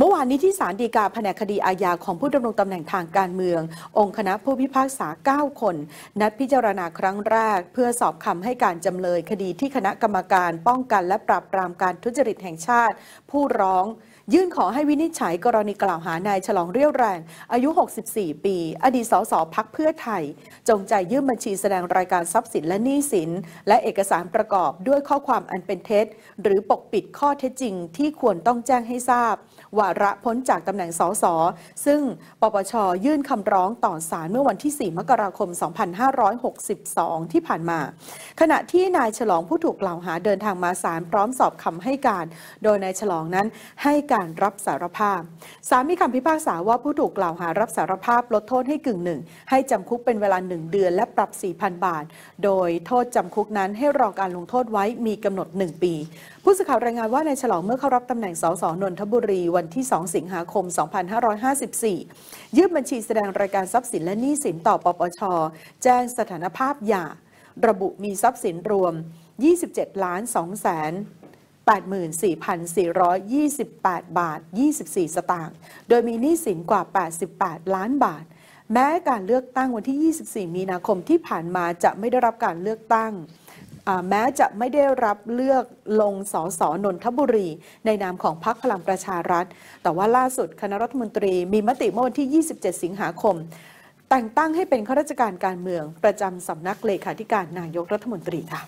เมื่อวานนี้ที่ศาลฎีกาแผนกคดีอาญาของผู้ดำรงตำแหน่งทางการเมือง องค์คณะผู้พิพากษา 9 คน นัดพิจารณาครั้งแรก เพื่อสอบคำให้การจำเลยคดีที่คณะกรรมการป้องกันและปราบปรามการทุจริตแห่งชาติ ผู้ร้อง ยื่นขอให้วินิจฉัยกรณีกล่าวหานายฉลองเรียวแรง อายุ 64 ปี อดีตสสพักเพื่อไทยจงใจยื่นบัญชีแสดงรายการทรัพย์สินและหนี้สินและเอกสารประกอบด้วยข้อความอันเป็นเท็จหรือปกปิดข้อเท็จจริง ที่ควรต้องแจ้งให้ทราบว่าาระพ้นจากตำแหน่งสสซึ่งปปชยื่นคำร้องต่อศาลเมื่อวันที่ 4 มกราคม 2562 ที่ผ่านมา ขณะที่นายฉลองผู้ถูกกล่าวหาเดินทางมาศาลพร้อมสอบคำให้การ โดยนายฉลองนั้นให้การรับสารภาพศาลมีคำพิพากษาว่าผู้ถูกกล่าวหารับสารภาพลดโทษให้กึ่งหนึ่ง ให้จำคุกเป็นเวลาหนึ่งเดือนและปรับ 4,000 บาท โดยโทษจำคุกนั้นให้รอการลงโทษไว้มีกำหนด 1 ปี ผู้สื่อข่าวรายงานว่านายฉลองเมื่อเข้ารับตำแหน่งสสนนทบุรีวันันที่ 2 สิงหาคม 2554 ยื่นบัญชีแสดงรายการทรัพย์สินและหนี้สินต่อปปช แจ้งสถานภาพหย่า ระบุมีทรัพย์สินรวม 27ล้าน2แสน84,428 บาท 24 สตางค์ โดยมีหนี้สินกว่า 88 ล้านบาท แม้การเลือกตั้งวันที่ 24 มีนาคมที่ผ่านมาจะไม่ได้รับการเลือกตั้งแม้จะไม่ได้รับเลือกลงสสนนทบุรี ในนามของพรรคพลังประชารัฐ แต่ว่าล่าสุดคณะรัฐมนตรี มีมติเมื่อวันที่ 27 สิงหาคม แต่งตั้งให้เป็นข้าราชการการเมือง ประจำสำนักเลขาธิการนายกรัฐมนตรีค่ะ